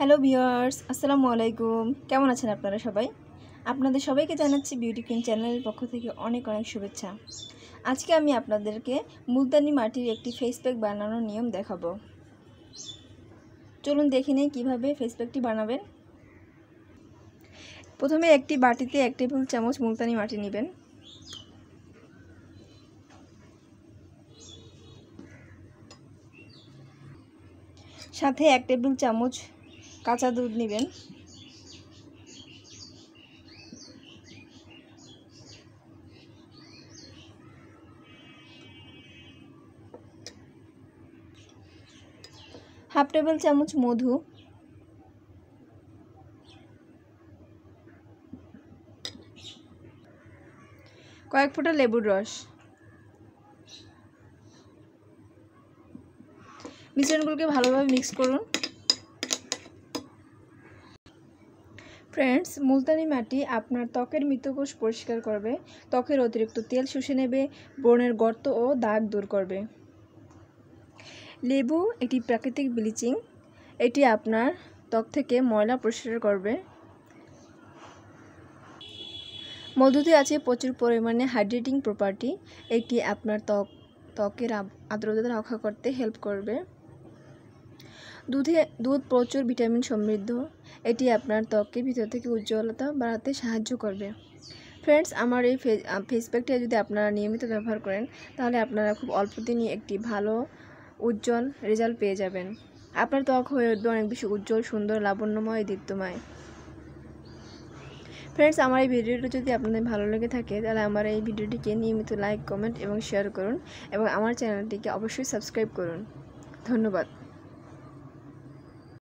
hello viewers আসসালামু আলাইকুম কেমন আছেন আপনারা সবাই আপনাদের সবাইকে জানাচ্ছি বিউটি কুইন চ্যানেলের পক্ষ থেকে অনেক অনেক শুভেচ্ছা আজকে আমি আপনাদেরকে মুলতানি মাটির একটি ফেস প্যাক বানানোর নিয়ম দেখাবো চলুন দেখে নিই কীভাবে ফেস প্যাকটি বানাবেন প্রথমে একটি বাটিতে এক টেবিল চামচ মুলতানি মাটি নেবেন সাথে এক টেবিল চামচ কাঁচা দুধ নেবেন হাফ টেবিল চামচ মধু কয়েক ফোঁটা লেবুর রস মিশ্রণগুলোকে ভালোভাবে মিক্স করুন ফ্রেন্ডস মুলতানি মাটি আপনার ত্বকের মৃতকোষ পরিষ্কার করবে ত্বকের অতিরিক্ত তেল শুষে নেবে ব্রণের গর্ত ও দাগ দূর করবে লেবু একটি প্রাকৃতিক ব্লিচিং এটি আপনার ত্বক থেকে ময়লা পরিষ্কার করবে মধুতে আছে প্রচুর পরিমাণে হাইড্রেটিং প্রপার্টি এটি আপনার ত্বক ত্বকের আর্দ্রতা রক্ষা করতে হেল্প করবে দুধে দুধ প্রচুর ভিটামিন সমৃদ্ধ এটি আপনার ত্বককে ভিতর থেকে উজ্জ্বলতা বাড়াতে সাহায্য করবে ফ্রেন্ডস আমার এই ফেস প্যাকটা যদি আপনারা নিয়মিত ব্যবহার করেন তাহলে আপনারা খুব অল্প দিনই একটি ভালো উজ্জ্বল রেজাল্ট পেয়ে যাবেন আপনার ত্বক হয়ে উঠবে অনেক বেশি উজ্জ্বল সুন্দর লাবণ্যময় দীপ্তময় ফ্রেন্ডস আমার এই ভিডিওটি যদি আপনাদের ভালো লেগে থাকে তাহলে আমার এই ভিডিওটিকে নিয়মিত লাইক কমেন্ট এবং শেয়ার করুন এবং আমার চ্যানেলটিকে অবশ্যই সাবস্ক্রাইব করুন ধন্যবাদ